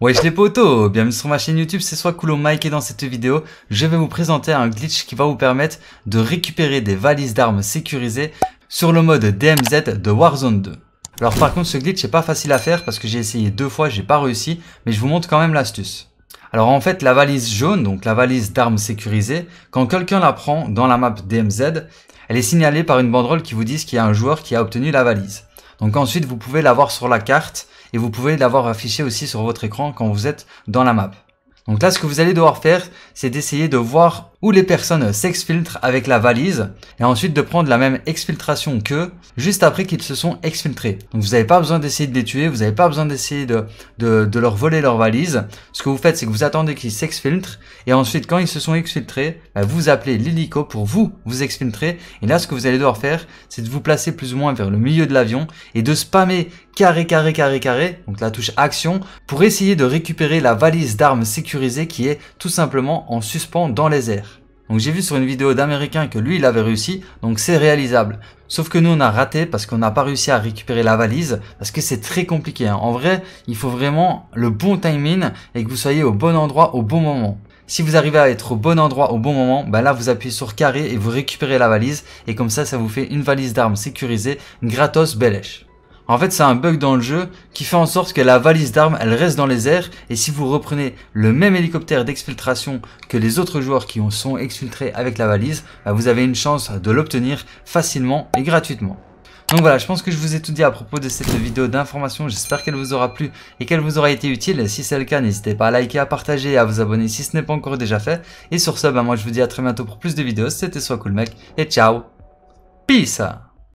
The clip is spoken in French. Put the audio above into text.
Wesh les potos, bienvenue sur ma chaîne YouTube, c'est soit Mike et dans cette vidéo, je vais vous présenter un glitch qui va vous permettre de récupérer des valises d'armes sécurisées sur le mode DMZ de Warzone 2. Alors par contre ce glitch n'est pas facile à faire parce que j'ai essayé deux fois, j'ai pas réussi, mais je vous montre quand même l'astuce. Alors en fait la valise jaune, donc la valise d'armes sécurisées, quand quelqu'un la prend dans la map DMZ, elle est signalée par une banderole qui vous dit qu'il y a un joueur qui a obtenu la valise. Donc ensuite, vous pouvez l'avoir sur la carte et vous pouvez l'avoir affiché aussi sur votre écran quand vous êtes dans la map. Donc là, ce que vous allez devoir faire, c'est d'essayer de voir où les personnes s'exfiltrent avec la valise et ensuite de prendre la même exfiltration qu'eux juste après qu'ils se sont exfiltrés. Donc vous n'avez pas besoin d'essayer de les tuer, vous n'avez pas besoin d'essayer de, leur voler leur valise. Ce que vous faites, c'est que vous attendez qu'ils s'exfiltrent et ensuite quand ils se sont exfiltrés, bah, vous appelez l'hélico pour vous vous exfiltrer. Et là, ce que vous allez devoir faire, c'est de vous placer plus ou moins vers le milieu de l'avion et de spammer carré, carré, carré, carré, donc la touche action, pour essayer de récupérer la valise d'armes sécurisée qui est tout simplement en suspens dans les airs. Donc j'ai vu sur une vidéo d'Américain que lui, il avait réussi, donc c'est réalisable. Sauf que nous, on a raté parce qu'on n'a pas réussi à récupérer la valise, parce que c'est très compliqué. Hein. En vrai, il faut vraiment le bon timing et que vous soyez au bon endroit au bon moment. Si vous arrivez à être au bon endroit au bon moment, ben là vous appuyez sur carré et vous récupérez la valise et comme ça ça vous fait une valise d'armes sécurisée gratos belèche. En fait, c'est un bug dans le jeu qui fait en sorte que la valise d'armes, elle reste dans les airs et si vous reprenez le même hélicoptère d'exfiltration que les autres joueurs qui sont exfiltrés avec la valise, bah, vous avez une chance de l'obtenir facilement et gratuitement. Donc voilà, je pense que je vous ai tout dit à propos de cette vidéo d'information. J'espère qu'elle vous aura plu et qu'elle vous aura été utile. Si c'est le cas, n'hésitez pas à liker, à partager et à vous abonner si ce n'est pas encore déjà fait. Et sur ce, bah moi je vous dis à très bientôt pour plus de vidéos. C'était Soit Cool Mec et ciao Peace